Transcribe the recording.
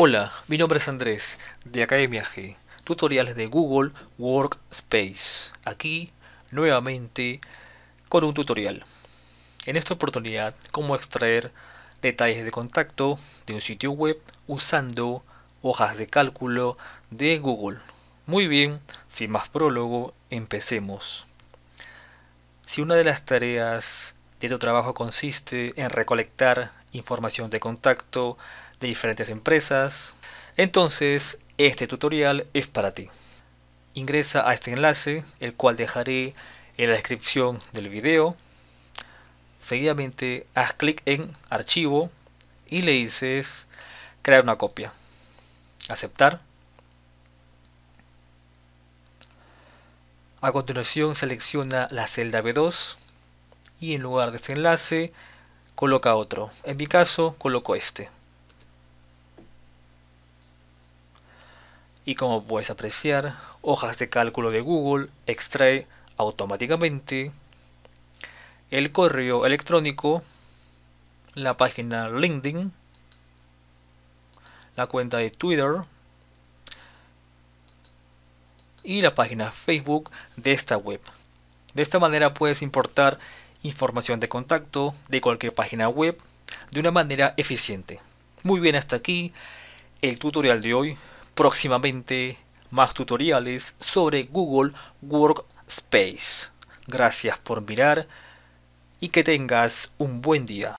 Hola, mi nombre es Andrés, de Academia G, tutoriales de Google Workspace. Aquí, nuevamente, con un tutorial. En esta oportunidad, cómo extraer detalles de contacto de un sitio web usando hojas de cálculo de Google. Muy bien, sin más prólogo, empecemos. Si una de las tareas de trabajo consiste en recolectar información de contacto de diferentes empresas, entonces este tutorial es para ti. Ingresa a este enlace, el cual dejaré en la descripción del video. Seguidamente haz clic en archivo y le dices crear una copia. Aceptar. A continuación selecciona la celda B2 y en lugar de este enlace coloca otro. En mi caso coloco este. Y como puedes apreciar, hojas de cálculo de Google extrae automáticamente el correo electrónico, la página LinkedIn, la cuenta de Twitter y la página Facebook de esta web. De esta manera puedes importar información de contacto de cualquier página web de una manera eficiente. Muy bien, hasta aquí el tutorial de hoy. Próximamente más tutoriales sobre Google Workspace. Gracias por mirar y que tengas un buen día.